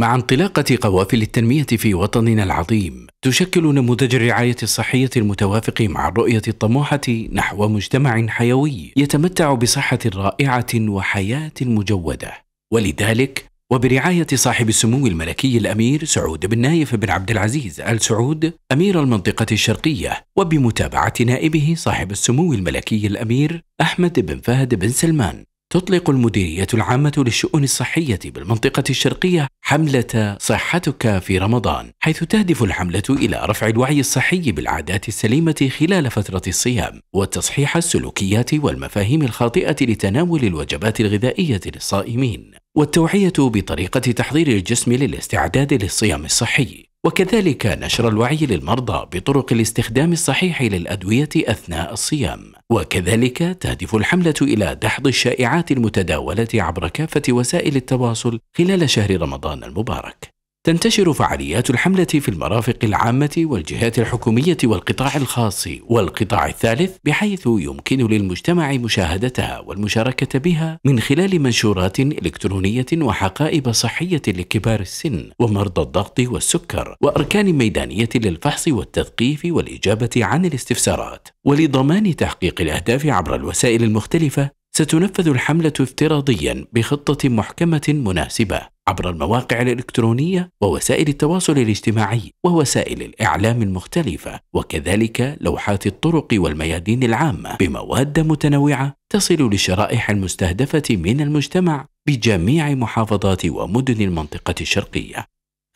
مع انطلاقة قوافل التنمية في وطننا العظيم تشكل نموذج الرعاية الصحية المتوافق مع الرؤية الطموحة نحو مجتمع حيوي يتمتع بصحة رائعة وحياة مجودة ولذلك وبرعاية صاحب السمو الملكي الأمير سعود بن نايف بن عبد العزيز آل سعود أمير المنطقة الشرقية وبمتابعة نائبه صاحب السمو الملكي الأمير أحمد بن فهد بن سلمان تطلق المديرية العامة للشؤون الصحية بالمنطقة الشرقية حملة صحتك في رمضان، حيث تهدف الحملة إلى رفع الوعي الصحي بالعادات السليمة خلال فترة الصيام، وتصحيح السلوكيات والمفاهيم الخاطئة لتناول الوجبات الغذائية للصائمين، والتوعية بطريقة تحضير الجسم للاستعداد للصيام الصحي، وكذلك نشر الوعي للمرضى بطرق الاستخدام الصحيح للأدوية أثناء الصيام وكذلك تهدف الحملة إلى دحض الشائعات المتداولة عبر كافة وسائل التواصل خلال شهر رمضان المبارك تنتشر فعاليات الحملة في المرافق العامة والجهات الحكومية والقطاع الخاص والقطاع الثالث بحيث يمكن للمجتمع مشاهدتها والمشاركة بها من خلال منشورات إلكترونية وحقائب صحية لكبار السن ومرضى الضغط والسكر وأركان ميدانية للفحص والتثقيف والإجابة عن الاستفسارات ولضمان تحقيق الأهداف عبر الوسائل المختلفة ستنفذ الحملة افتراضيا بخطة محكمة مناسبة عبر المواقع الإلكترونية ووسائل التواصل الاجتماعي ووسائل الإعلام المختلفة وكذلك لوحات الطرق والميادين العامة بمواد متنوعة تصل للشرائح المستهدفة من المجتمع بجميع محافظات ومدن المنطقة الشرقية.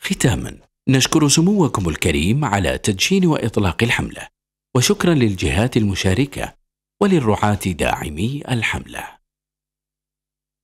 ختاماً نشكر سموكم الكريم على تدشين وإطلاق الحملة وشكرا للجهات المشاركة وللرعاة داعمي الحملة